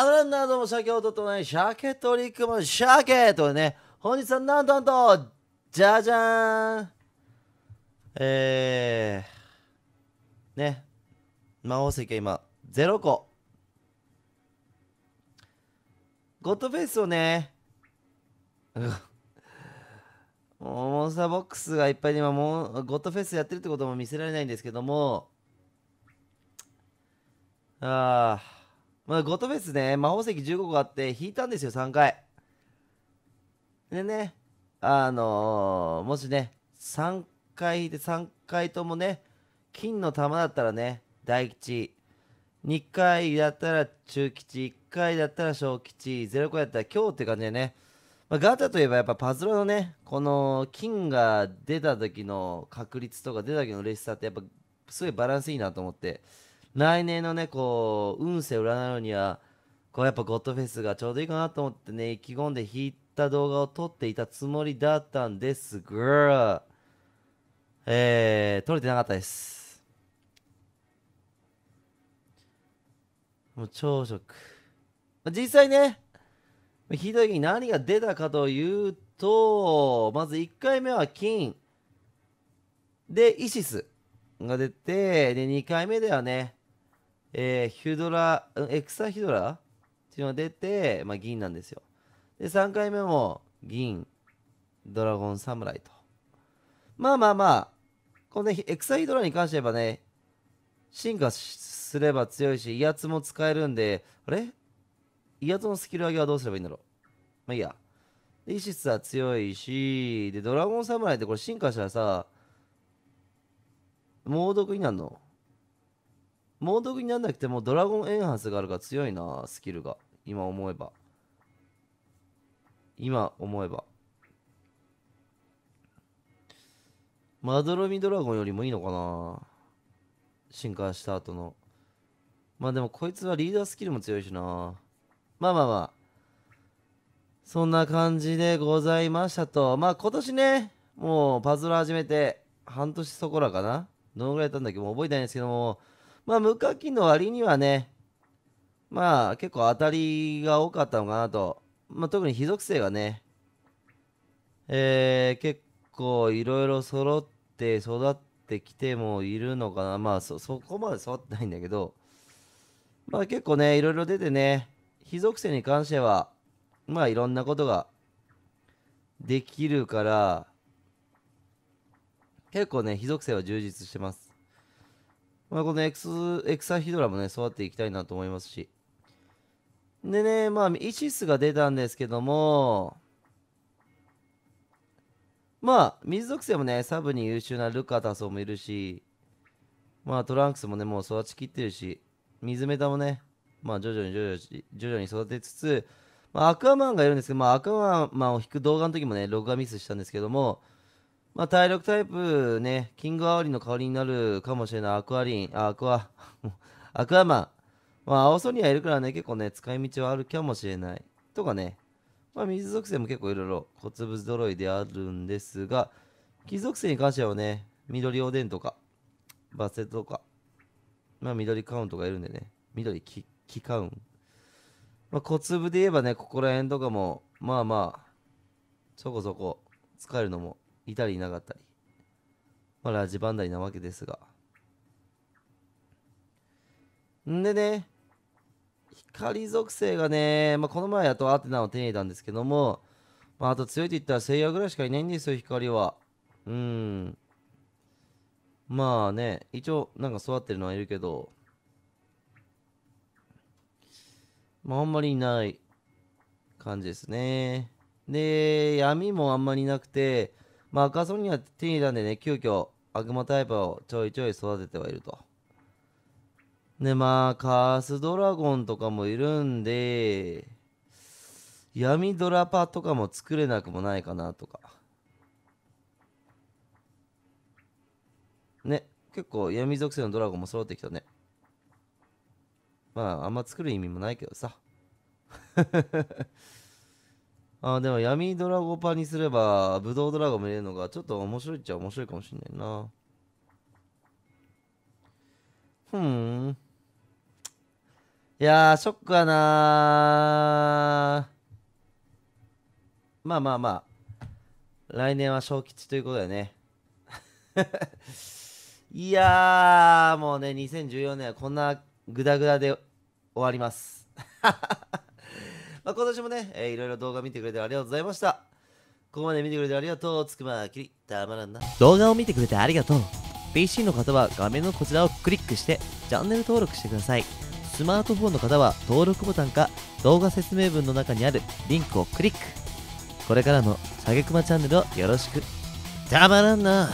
アブランナーども先ほどとね、鮭取り組む鮭とね、本日はなんとなんと、じゃじゃーんえー、ね、魔法石が今、0個。ゴッドフェイスをね、モンスターボックスがいっぱいで今もうゴッドフェイスやってるってことも見せられないんですけども、ああ。まあ、ゴトフェスね、魔法石15個あって、引いたんですよ、3回。でね、あのー、もしね、3回で3回ともね、金の玉だったらね、大吉。2回だったら中吉。1回だったら小吉。0個やったら今日って感じでね。まあ、ガチャといえばやっぱパズルのね、この金が出た時の確率とか出た時の嬉しさってやっぱすごいバランスいいなと思って。来年のね、こう、運勢占うには、こうやっぱゴッドフェスがちょうどいいかなと思ってね、意気込んで弾いた動画を撮っていたつもりだったんですが、えー、撮れてなかったです。もう朝食。実際ね、ひどい時に何が出たかというと、まず1回目は金。で、イシスが出て、で、2回目ではね、えー、ヒュドラ、エクサヒドラっていうのが出て、まあ、銀なんですよ。で、3回目も銀、ドラゴン侍と。まあまあまあ、このね、エクサヒドラに関して言えばね、進化すれば強いし、威圧も使えるんで、あれ威圧のスキル上げはどうすればいいんだろうまあいいや。で、イシスは強いし、で、ドラゴン侍ってこれ進化したらさ、猛毒になるの猛毒になんなくてもドラゴンエンハンスがあるから強いな、スキルが。今思えば。今思えば。まどろみドラゴンよりもいいのかな進化した後の。まあでもこいつはリーダースキルも強いしな。まあまあまあ。そんな感じでございましたと。まあ今年ね、もうパズル始めて半年そこらかな。どのぐらいやったんだっけもう覚えてないんですけども。まあ、無課金の割にはね、まあ、結構当たりが多かったのかなと。まあ、特に火属性がね、えー、結構いろいろ揃って育ってきてもいるのかな。まあそ、そこまで育ってないんだけど、まあ結構ね、いろいろ出てね、火属性に関しては、まあいろんなことができるから、結構ね、火属性は充実してます。まあ、このエクスエクサヒドラもね、育っていきたいなと思いますし。でね、まあ、イシスが出たんですけども、まあ、水属性もね、サブに優秀なルカタソもいるし、まあ、トランクスもね、もう育ちきってるし、水メタもね、まあ、徐々に徐々に、徐々に育てつつ、まあ、アクアマンがいるんですけど、まあ、アクアマンを引く動画の時もね、録画ミスしたんですけども、まあ、体力タイプね、キングアワリの代わりになるかもしれないアクアリン、アクア、アクアマン。まあ、青ソニアいるからね、結構ね、使い道はあるかもしれない。とかね、まあ、水属性も結構いろいろ小粒揃いであるんですが、木属性に関してはね、緑おでんとか、バセットとか、まあ、緑カウントがいるんでね、緑木木カウン。まあ、小粒で言えばね、ここら辺とかも、まあまあ、そこそこ使えるのもいたりいなかったり、まあ、ラジバンダリなわけですが。んでね、光属性がね、まあ、この前やっとアテナを手に入れたんですけども、まあ、あと強いと言ったら聖夜ぐらいしかいないんですよ、光は。うん。まあね、一応なんか育ってるのはいるけど、まああんまりいない感じですね。で、闇もあんまりなくて、まあ、赤ソニア手に入れたんでね、急遽悪魔タイプをちょいちょい育ててはいると。で、まあ、カースドラゴンとかもいるんで、闇ドラパとかも作れなくもないかなとか。ね、結構闇属性のドラゴンも揃ってきたね。まあ、あんま作る意味もないけどさ。あでも闇ドラゴパにすれば、ブドウドラゴン見れるのが、ちょっと面白いっちゃ面白いかもしんないな。ふーん。いやー、ショックかなまあまあまあ。来年は小吉ということだよね。いやー、もうね、2014年はこんなグダグダで終わります。まあ、今年もね、えー、いろいろ動画見てくれてありがとうございました。ここまで見てくれてありがとう。つくまきり、たまらんな。動画を見てくれてありがとう。PC の方は画面のこちらをクリックしてチャンネル登録してください。スマートフォンの方は登録ボタンか動画説明文の中にあるリンクをクリック。これからも、下げくまチャンネルをよろしく。たまらんな。